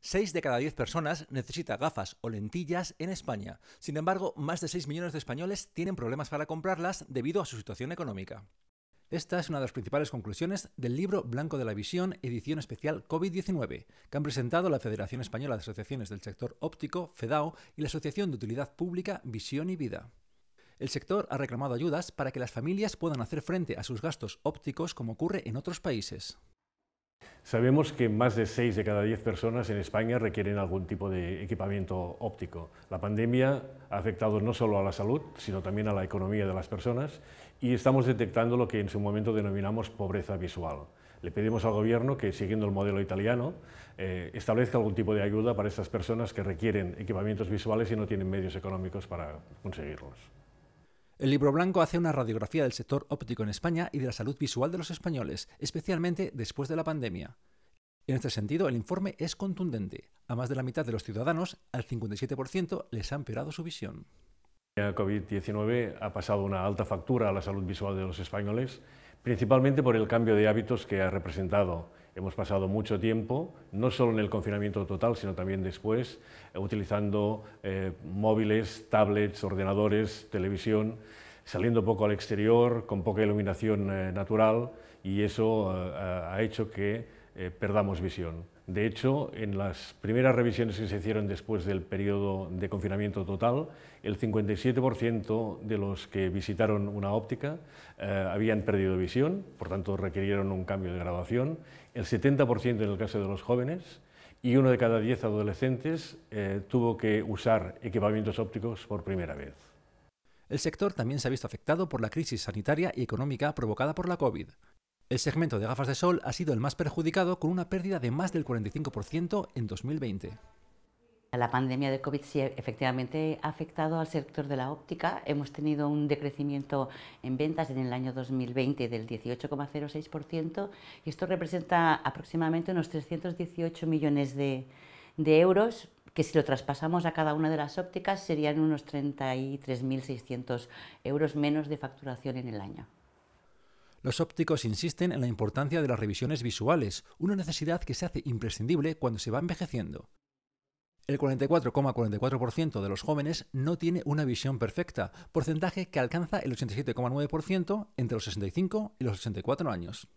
6 de cada 10 personas necesita gafas o lentillas en España. Sin embargo, más de 6 millones de españoles tienen problemas para comprarlas debido a su situación económica. Esta es una de las principales conclusiones del libro Blanco de la Visión, edición especial COVID-19, que han presentado la Federación Española de Asociaciones del Sector Óptico, FEDAO, y la Asociación de Utilidad Pública Visión y Vida. El sector ha reclamado ayudas para que las familias puedan hacer frente a sus gastos ópticos como ocurre en otros países. Sabemos que más de 6 de cada 10 personas en España requieren algún tipo de equipamiento óptico. La pandemia ha afectado no solo a la salud, sino también a la economía de las personas y estamos detectando lo que en su momento denominamos pobreza visual. Le pedimos al Gobierno que, siguiendo el modelo italiano, eh, establezca algún tipo de ayuda para estas personas que requieren equipamientos visuales y no tienen medios económicos para conseguirlos. El libro blanco hace una radiografía del sector óptico en España y de la salud visual de los españoles, especialmente después de la pandemia. En este sentido, el informe es contundente. A más de la mitad de los ciudadanos, al 57%, les ha empeorado su visión. La COVID-19 ha pasado una alta factura a la salud visual de los españoles, principalmente por el cambio de hábitos que ha representado Hemos pasado mucho tiempo, no solo en el confinamiento total, sino también después, eh, utilizando eh, móviles, tablets, ordenadores, televisión, saliendo poco al exterior, con poca iluminación eh, natural, y eso ha hecho que perdamos visión. De hecho, en las primeras revisiones que se hicieron después del periodo de confinamiento total, el 57% de los que visitaron una óptica eh, habían perdido visión, por tanto requirieron un cambio de graduación, el 70% en el caso de los jóvenes y uno de cada 10 adolescentes eh, tuvo que usar equipamientos ópticos por primera vez. El sector también se ha visto afectado por la crisis sanitaria y económica provocada por la COVID. El segmento de gafas de sol ha sido el más perjudicado con una pérdida de más del 45% en 2020. La pandemia de COVID sí efectivamente ha afectado al sector de la óptica. Hemos tenido un decrecimiento en ventas en el año 2020 del 18,06% y esto representa aproximadamente unos 318 millones de, de, euros que si lo traspasamos a cada una de las ópticas serían unos 33.600 euros menos de facturación en el año. Los ópticos insisten en la importancia de las revisiones visuales, una necesidad que se hace imprescindible cuando se va envejeciendo. El 44,44% de los jóvenes no tiene una visión perfecta, porcentaje que alcanza el 87,9% entre los 65 y los 84 años.